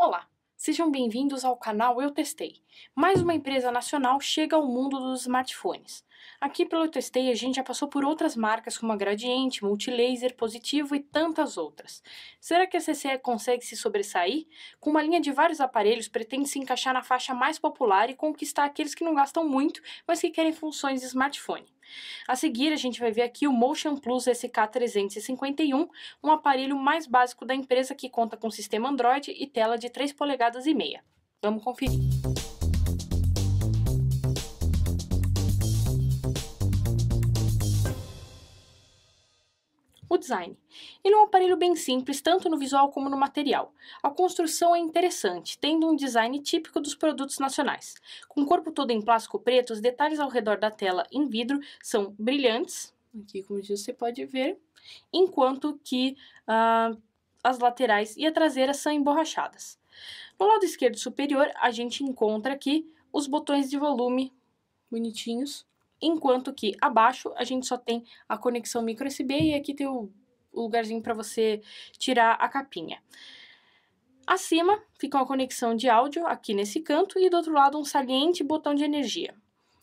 Olá, sejam bem-vindos ao canal Eu Testei. Mais uma empresa nacional chega ao mundo dos smartphones. Aqui pelo Testei a gente já passou por outras marcas como a Gradiente, Multilaser, Positivo e tantas outras. Será que a CCE consegue se sobressair? Com uma linha de vários aparelhos, pretende se encaixar na faixa mais popular e conquistar aqueles que não gastam muito, mas que querem funções de smartphone. A seguir, a gente vai ver aqui o Motion Plus SK351, um aparelho mais básico da empresa que conta com sistema Android e tela de 3 polegadas e meia. Vamos conferir. o design. Ele é um aparelho bem simples, tanto no visual como no material. A construção é interessante, tendo um design típico dos produtos nacionais. Com o corpo todo em plástico preto, os detalhes ao redor da tela em vidro são brilhantes, aqui como você pode ver, enquanto que ah, as laterais e a traseira são emborrachadas. No lado esquerdo superior, a gente encontra aqui os botões de volume bonitinhos enquanto que abaixo a gente só tem a conexão micro USB e aqui tem o, lugarzinho para você tirar a capinha. Acima fica uma conexão de áudio aqui nesse canto e do outro lado um saliente botão de energia.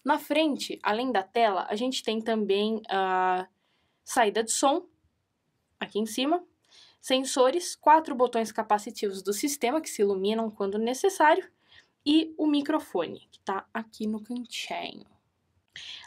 Na frente, além da tela, a gente tem também a saída de som aqui em cima, sensores, quatro botões capacitivos do sistema que se iluminam quando necessário e o microfone que está aqui no cantinho.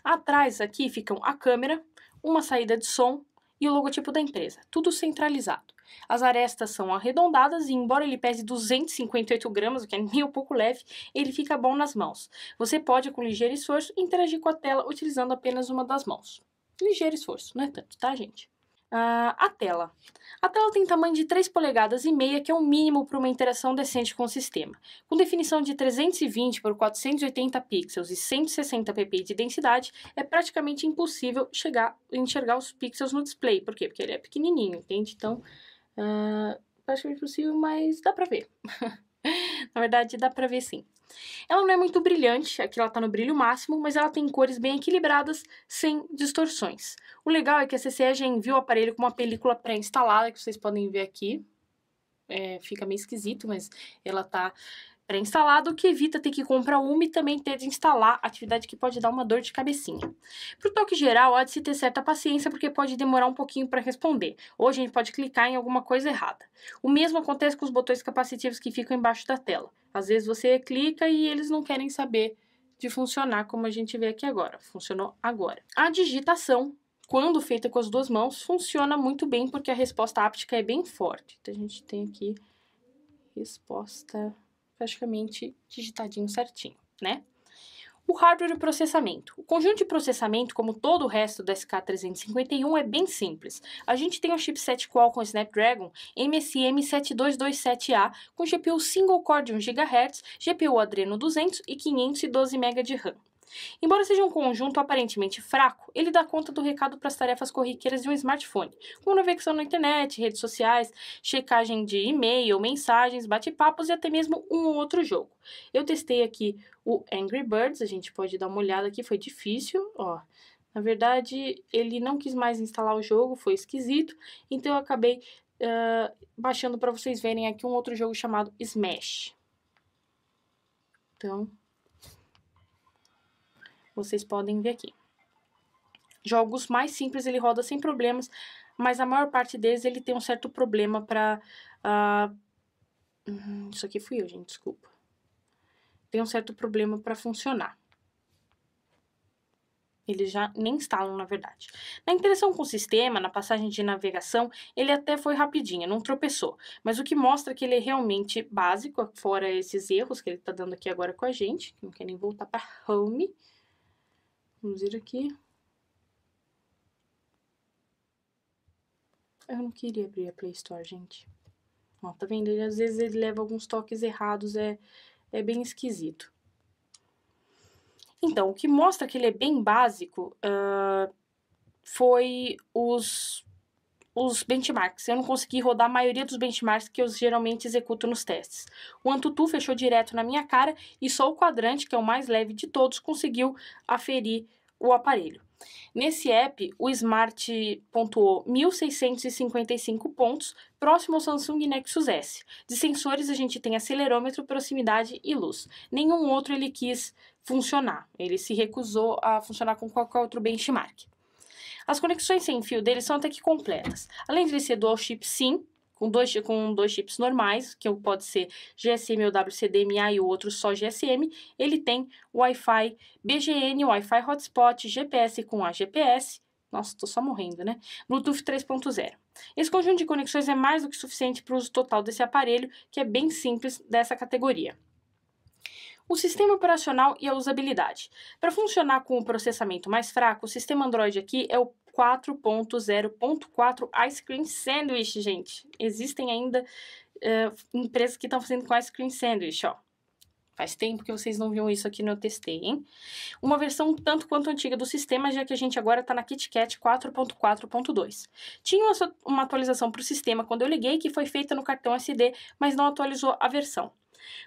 Atrás aqui ficam a câmera, uma saída de som e o logotipo da empresa, tudo centralizado. As arestas são arredondadas e, embora ele pese 258 gramas, o que é meio pouco leve, ele fica bom nas mãos. Você pode, com ligeiro esforço, interagir com a tela utilizando apenas uma das mãos. Ligeiro esforço, não é tanto, tá, gente? Uh, a tela. A tela tem tamanho de 3 polegadas e meia, que é o mínimo para uma interação decente com o sistema. Com definição de 320 por 480 pixels e 160 ppi de densidade, é praticamente impossível chegar enxergar os pixels no display. Por quê? Porque ele é pequenininho, entende? Então, uh, praticamente impossível, mas dá para ver. Na verdade, dá pra ver sim. Ela não é muito brilhante, aqui é ela tá no brilho máximo, mas ela tem cores bem equilibradas, sem distorções. O legal é que a CCE já enviou o aparelho com uma película pré-instalada, que vocês podem ver aqui. É, fica meio esquisito, mas ela tá pré-instalado, que evita ter que comprar uma e também ter de instalar, atividade que pode dar uma dor de cabecinha. Para o toque geral, há de se ter certa paciência, porque pode demorar um pouquinho para responder, ou a gente pode clicar em alguma coisa errada. O mesmo acontece com os botões capacitivos que ficam embaixo da tela. Às vezes você clica e eles não querem saber de funcionar como a gente vê aqui agora. Funcionou agora. A digitação quando feita com as duas mãos, funciona muito bem porque a resposta áptica é bem forte. Então, a gente tem aqui resposta praticamente digitadinho certinho, né? O hardware e processamento. O conjunto de processamento, como todo o resto da SK351, é bem simples. A gente tem um chipset Qualcomm Snapdragon MSM7227A com GPU single core de 1 GHz, GPU Adreno 200 e 512 MB de RAM. Embora seja um conjunto aparentemente fraco, ele dá conta do recado para as tarefas corriqueiras de um smartphone, como navegação na internet, redes sociais, checagem de e-mail, mensagens, bate-papos e até mesmo um ou outro jogo. Eu testei aqui o Angry Birds, a gente pode dar uma olhada aqui, foi difícil, ó. Na verdade, ele não quis mais instalar o jogo, foi esquisito, então eu acabei uh, baixando para vocês verem aqui um outro jogo chamado Smash. Então, vocês podem ver aqui. Jogos mais simples ele roda sem problemas, mas a maior parte deles ele tem um certo problema para... Uh... Ah, hum, isso aqui fui eu, gente, desculpa. Tem um certo problema para funcionar. Eles já nem instalam, na verdade. Na interação com o sistema, na passagem de navegação, ele até foi rapidinho, não tropeçou. Mas o que mostra que ele é realmente básico, fora esses erros que ele está dando aqui agora com a gente, que não quer nem voltar para home. Vamos ir aqui. Eu não queria abrir a Play Store, gente. Ó, tá vendo? Ele, às vezes ele leva alguns toques errados, é, é bem esquisito. Então, o que mostra que ele é bem básico uh, foi os os benchmarks. Eu não consegui rodar a maioria dos benchmarks que eu geralmente executo nos testes. O Antutu fechou direto na minha cara e só o quadrante, que é o mais leve de todos, conseguiu aferir o aparelho. Nesse app, o Smart pontuou 1.655 pontos, próximo ao Samsung Nexus S. De sensores, a gente tem acelerômetro, proximidade e luz. Nenhum outro ele quis funcionar, ele se recusou a funcionar com qualquer outro benchmark. As conexões sem fio dele são até que completas. Além de ele ser dual chip SIM, com dois, com dois chips normais, que pode ser GSM ou WCDMA e o outro só GSM, ele tem Wi-Fi BGN, Wi-Fi hotspot, GPS com AGPS, nossa, estou só morrendo, né? Bluetooth 3.0. Esse conjunto de conexões é mais do que suficiente para o uso total desse aparelho, que é bem simples dessa categoria o sistema operacional e a usabilidade. Para funcionar com o processamento mais fraco, o sistema Android aqui é o 4.0.4 Ice Cream Sandwich, gente. Existem ainda uh, empresas que estão fazendo com Ice Cream Sandwich, ó. Faz tempo que vocês não viram isso aqui no Testei, hein? Uma versão tanto quanto antiga do sistema, já que a gente agora está na KitKat 4.4.2. Tinha uma atualização para o sistema quando eu liguei, que foi feita no cartão SD, mas não atualizou a versão.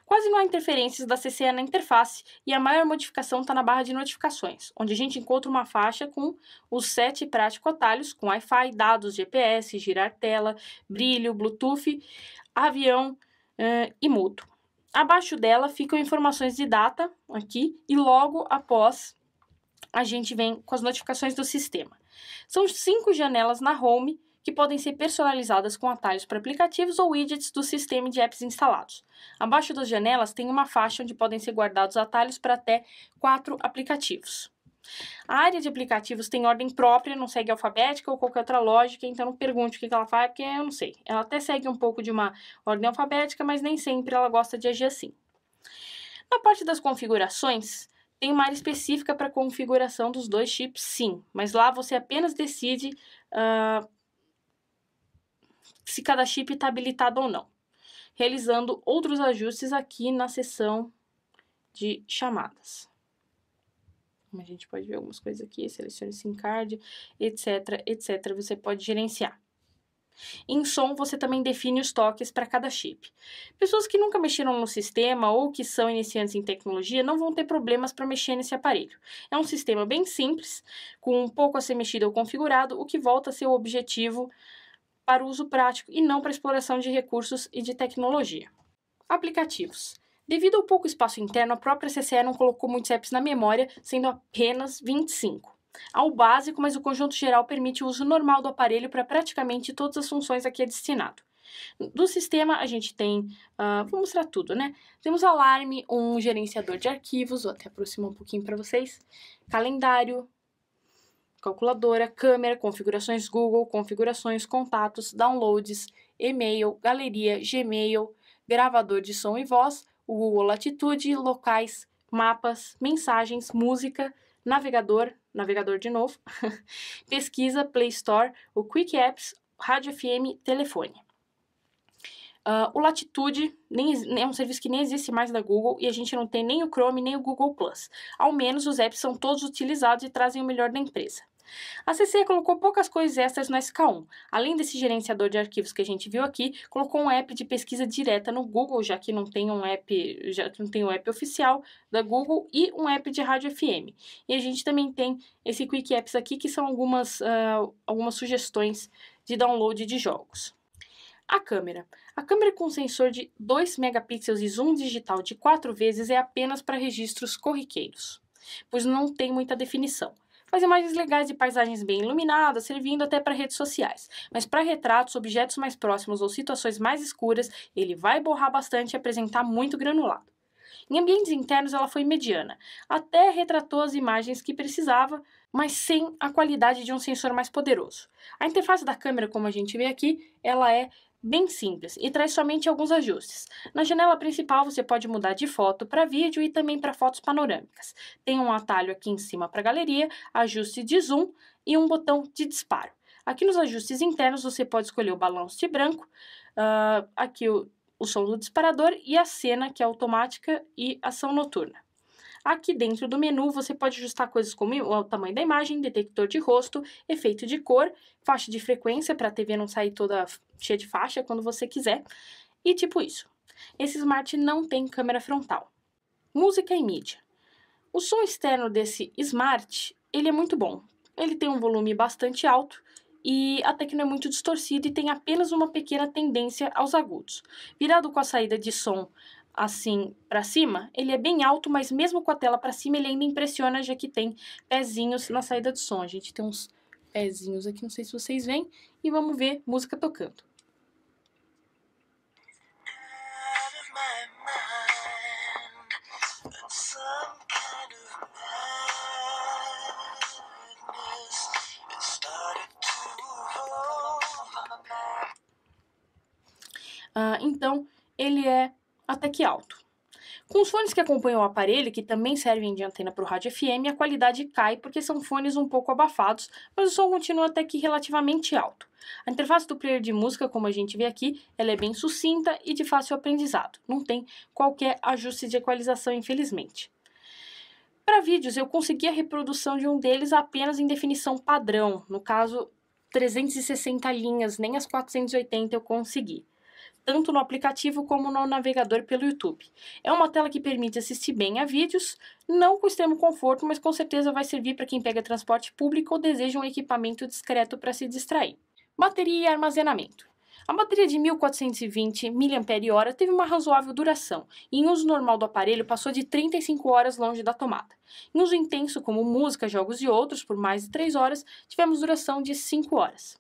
Quase não há interferências da CCE na interface e a maior modificação está na barra de notificações, onde a gente encontra uma faixa com os sete práticos atalhos com Wi-Fi, dados, GPS, girar tela, brilho, Bluetooth, avião uh, e mútuo. Abaixo dela ficam informações de data aqui e logo após a gente vem com as notificações do sistema. São cinco janelas na home que podem ser personalizadas com atalhos para aplicativos ou widgets do sistema de apps instalados. Abaixo das janelas tem uma faixa onde podem ser guardados atalhos para até quatro aplicativos. A área de aplicativos tem ordem própria, não segue alfabética ou qualquer outra lógica, então não pergunte o que ela faz, porque eu não sei. Ela até segue um pouco de uma ordem alfabética, mas nem sempre ela gosta de agir assim. Na parte das configurações, tem uma área específica para configuração dos dois chips, sim, mas lá você apenas decide uh, se cada chip está habilitado ou não, realizando outros ajustes aqui na seção de chamadas. Como a gente pode ver algumas coisas aqui, selecione SIM card, etc, etc, você pode gerenciar. Em som, você também define os toques para cada chip. Pessoas que nunca mexeram no sistema ou que são iniciantes em tecnologia não vão ter problemas para mexer nesse aparelho. É um sistema bem simples, com um pouco a ser mexido ou configurado, o que volta a ser o objetivo para uso prático e não para exploração de recursos e de tecnologia. Aplicativos. Devido ao pouco espaço interno, a própria CCE não colocou muitos apps na memória, sendo apenas 25. Há o básico, mas o conjunto geral permite o uso normal do aparelho para praticamente todas as funções a que é destinado. Do sistema, a gente tem. Uh, vou mostrar tudo, né? Temos alarme, um gerenciador de arquivos, vou até aproximar um pouquinho para vocês, calendário, calculadora, câmera, configurações Google, configurações, contatos, downloads, e-mail, galeria, Gmail, gravador de som e voz, o Google Latitude, locais, mapas, mensagens, música, navegador, navegador de novo, pesquisa, Play Store, o Quick Apps, Rádio FM, telefone. Uh, o Latitude nem, é um serviço que nem existe mais da Google e a gente não tem nem o Chrome nem o Google Plus. Ao menos os apps são todos utilizados e trazem o melhor da empresa. A CC colocou poucas coisas extras no SK1. Além desse gerenciador de arquivos que a gente viu aqui, colocou um app de pesquisa direta no Google, já que não tem um app, já que não tem um app oficial da Google e um app de rádio FM. E a gente também tem esse Quick Apps aqui, que são algumas, uh, algumas sugestões de download de jogos. A câmera. A câmera com sensor de 2 megapixels e zoom digital de 4 vezes é apenas para registros corriqueiros, pois não tem muita definição mas imagens legais de paisagens bem iluminadas, servindo até para redes sociais. Mas para retratos, objetos mais próximos ou situações mais escuras, ele vai borrar bastante e apresentar muito granulado. Em ambientes internos, ela foi mediana, até retratou as imagens que precisava, mas sem a qualidade de um sensor mais poderoso. A interface da câmera, como a gente vê aqui, ela é bem simples e traz somente alguns ajustes. Na janela principal você pode mudar de foto para vídeo e também para fotos panorâmicas. Tem um atalho aqui em cima para galeria, ajuste de zoom e um botão de disparo. Aqui nos ajustes internos você pode escolher o balanço de branco, uh, aqui o, o som do disparador e a cena que é automática e ação noturna. Aqui dentro do menu você pode ajustar coisas como o tamanho da imagem, detector de rosto, efeito de cor, faixa de frequência para a TV não sair toda cheia de faixa quando você quiser. E tipo isso. Esse Smart não tem câmera frontal. Música e mídia. O som externo desse Smart, ele é muito bom. Ele tem um volume bastante alto e até que não é muito distorcido e tem apenas uma pequena tendência aos agudos. Virado com a saída de som assim para cima, ele é bem alto, mas mesmo com a tela para cima ele ainda impressiona, já que tem pezinhos na saída de som. A gente tem uns pezinhos aqui, não sei se vocês veem, e vamos ver música tocando. Uh, então, ele é até que alto. Com os fones que acompanham o aparelho, que também servem de antena para o rádio FM, a qualidade cai porque são fones um pouco abafados, mas o som continua até que relativamente alto. A interface do player de música, como a gente vê aqui, ela é bem sucinta e de fácil aprendizado. Não tem qualquer ajuste de equalização, infelizmente. Para vídeos, eu consegui a reprodução de um deles apenas em definição padrão, no caso 360 linhas, nem as 480 eu consegui tanto no aplicativo como no navegador pelo YouTube. É uma tela que permite assistir bem a vídeos, não com extremo conforto, mas com certeza vai servir para quem pega transporte público ou deseja um equipamento discreto para se distrair. Bateria e armazenamento. A bateria de 1420 mAh teve uma razoável duração e, em uso normal do aparelho, passou de 35 horas longe da tomada. Em uso intenso, como música, jogos e outros, por mais de 3 horas, tivemos duração de 5 horas.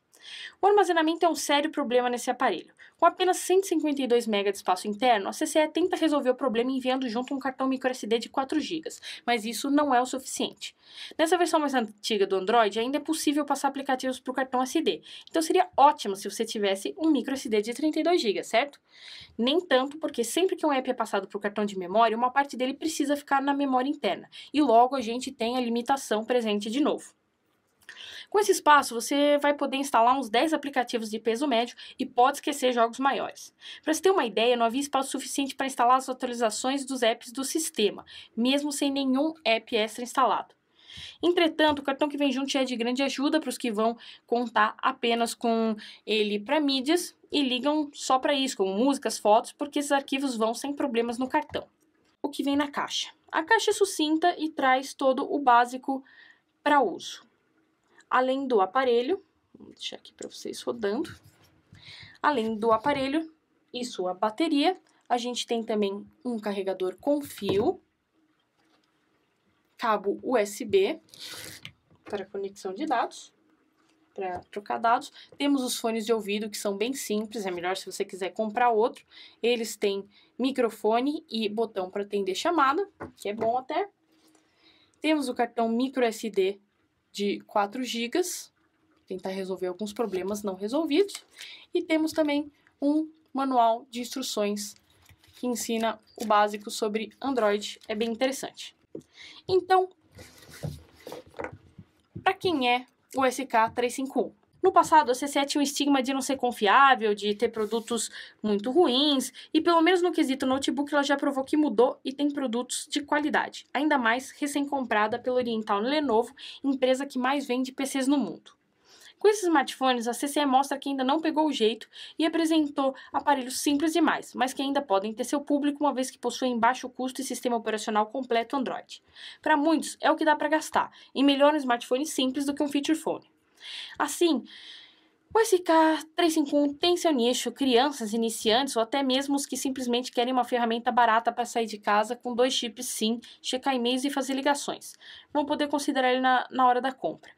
O armazenamento é um sério problema nesse aparelho. Com apenas 152 MB de espaço interno, a CCE tenta resolver o problema enviando junto um cartão microSD de 4 GB, mas isso não é o suficiente. Nessa versão mais antiga do Android, ainda é possível passar aplicativos para o cartão SD, então seria ótimo se você tivesse um microSD de 32 GB, certo? Nem tanto, porque sempre que um app é passado para o cartão de memória, uma parte dele precisa ficar na memória interna, e logo a gente tem a limitação presente de novo. Com esse espaço, você vai poder instalar uns 10 aplicativos de peso médio e pode esquecer jogos maiores. Para você ter uma ideia, não havia espaço suficiente para instalar as atualizações dos apps do sistema, mesmo sem nenhum app extra instalado. Entretanto, o cartão que vem junto é de grande ajuda para os que vão contar apenas com ele para mídias e ligam só para isso, como músicas, fotos, porque esses arquivos vão sem problemas no cartão. O que vem na caixa? A caixa é sucinta e traz todo o básico para uso. Além do aparelho, vou deixar aqui para vocês rodando. Além do aparelho e sua bateria, a gente tem também um carregador com fio, cabo USB para conexão de dados, para trocar dados. Temos os fones de ouvido que são bem simples, é melhor se você quiser comprar outro. Eles têm microfone e botão para atender chamada, que é bom até. Temos o cartão micro SD de 4 GB, tentar resolver alguns problemas não resolvidos, e temos também um manual de instruções que ensina o básico sobre Android, é bem interessante. Então, para quem é o SK351? No passado, a CCE tinha um estigma de não ser confiável, de ter produtos muito ruins, e pelo menos no quesito notebook ela já provou que mudou e tem produtos de qualidade, ainda mais recém-comprada pela Oriental Lenovo, empresa que mais vende PCs no mundo. Com esses smartphones, a CCE mostra que ainda não pegou o jeito e apresentou aparelhos simples demais, mas que ainda podem ter seu público uma vez que possuem baixo custo e sistema operacional completo Android. Para muitos, é o que dá para gastar, e melhor um smartphone simples do que um feature phone. Assim, o SK351 tem seu nicho, crianças, iniciantes ou até mesmo os que simplesmente querem uma ferramenta barata para sair de casa com dois chips SIM, checar e-mails e fazer ligações. Vão poder considerar ele na, na hora da compra.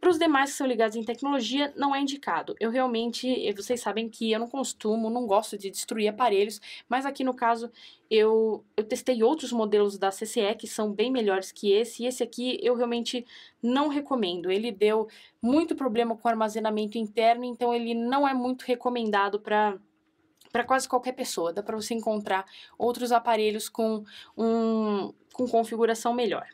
Para os demais que são ligados em tecnologia, não é indicado. Eu realmente, eh, vocês sabem que eu não costumo, não gosto de destruir aparelhos, mas aqui no caso eu, eu testei outros modelos da CCE que são bem melhores que esse, e esse aqui eu realmente não recomendo. Ele deu muito problema com armazenamento interno, então ele não é muito recomendado para para quase qualquer pessoa. Dá para você encontrar outros aparelhos com, um, com configuração melhor.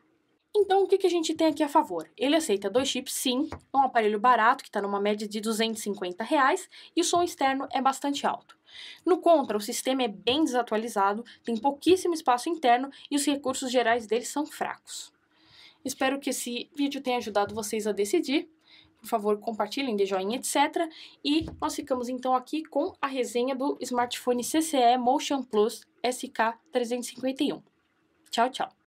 Então, o que, que a gente tem aqui a favor? Ele aceita dois chips, sim, é um aparelho barato, que está numa média de 250 reais, e o som externo é bastante alto. No contra, o sistema é bem desatualizado, tem pouquíssimo espaço interno e os recursos gerais dele são fracos. Espero que esse vídeo tenha ajudado vocês a decidir. Por favor, compartilhem, dê joinha, etc. E nós ficamos então aqui com a resenha do smartphone CCE Motion Plus SK351. Tchau, tchau!